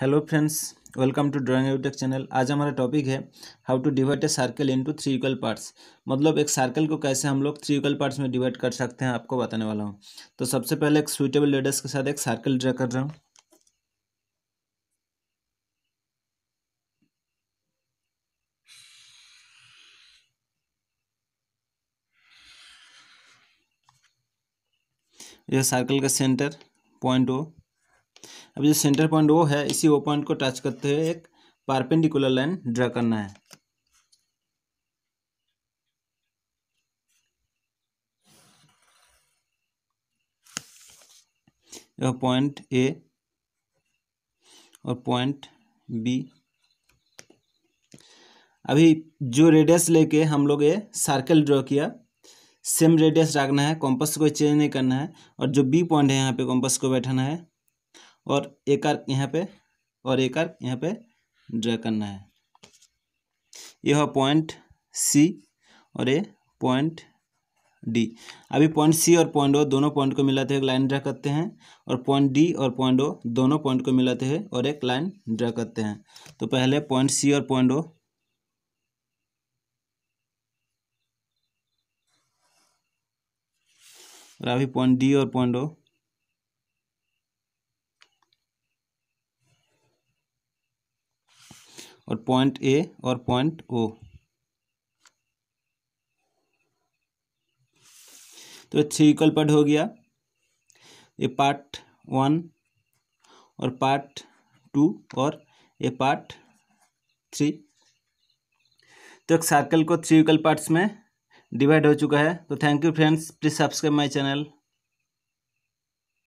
hello friends welcome to drawing UTech channel आज हमारा topic है how to divide a circle into three equal parts मतलब एक circle को कैसे हम लोग थ्री इक्वल पार्ट्स में डिवाइड कर सकते हैं आपको बताने वाला हूँ तो सबसे पहले एक सुइटेबल लेडर्स के साथ एक सर्कल ड्रा कर रहा हूं यह सर्कल का सेंटर पॉइंट ओ अब जो सेंटर पॉइंट वो है इसी वो पॉइंट को टच करते हुए एक पारपेंडिकुलर लाइन ड्रा करना है पॉइंट ए और पॉइंट बी अभी जो रेडियस लेके हम लोग ये सर्कल ड्रॉ किया सेम रेडियस रखना है कॉम्पस को चेंज नहीं करना है और जो बी पॉइंट है यहाँ पे कॉम्पस को बैठाना है और एक आर्क यहाँ पे और एक आर्क यहाँ पे ड्रा करना है यह हुआ पॉइंट सी और ये पॉइंट डी अभी पॉइंट सी और पॉइंट ओ दोनों पॉइंट को मिलाते हुए एक लाइन ड्रा करते हैं और पॉइंट डी और पॉइंट ओ दोनों पॉइंट को मिलाते हुए और एक लाइन ड्रा करते हैं तो पहले पॉइंट सी और पॉइंट ओ और अभी पॉइंट डी और पॉइंट ओ और पॉइंट ए और पॉइंट ओ तो थ्री इक्वल पार्ट हो गया ये पार्ट वन और पार्ट टू और ये पार्ट थ्री तो एक सर्कल को थ्री इक्वल पार्ट्स में डिवाइड हो चुका है तो thank you friends please subscribe my channel